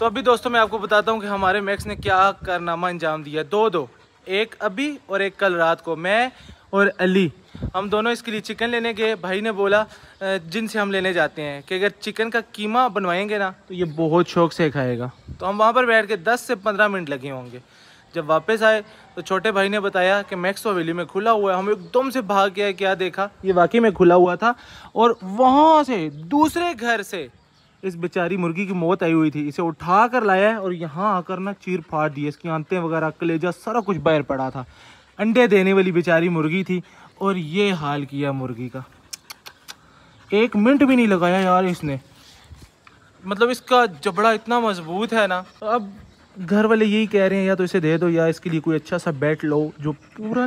तो अभी दोस्तों मैं आपको बताता हूँ कि हमारे मैक्स ने क्या कारनामा अंजाम दिया दो दो एक अभी और एक कल रात को मैं और अली हम दोनों इसके लिए चिकन लेने गए भाई ने बोला जिनसे हम लेने जाते हैं कि अगर चिकन का कीमा बनवाएंगे ना तो ये बहुत शौक से खाएगा तो हम वहाँ पर बैठ के 10 से 15 मिनट लगे होंगे जब वापस आए तो छोटे भाई ने बताया कि मैक्स तो हवेली में खुला हुआ है हम एकदम से भाग गया क्या देखा ये वाकई में खुला हुआ था और वहाँ से दूसरे घर से इस बेचारी मुर्गी की मौत आई हुई थी इसे उठा कर लाया और यहाँ आकर ना चीर फाड़ दिया इसकी आंते वगैरह कलेजा सारा कुछ बैर पड़ा था अंडे देने वाली बेचारी मुर्गी थी और ये हाल किया मुर्गी का एक मिनट भी नहीं लगाया यार इसने मतलब इसका जबड़ा इतना मजबूत है ना अब घर वाले यही कह रहे हैं या तो इसे दे दो या इसके लिए कोई अच्छा सा बैट लो जो पूरा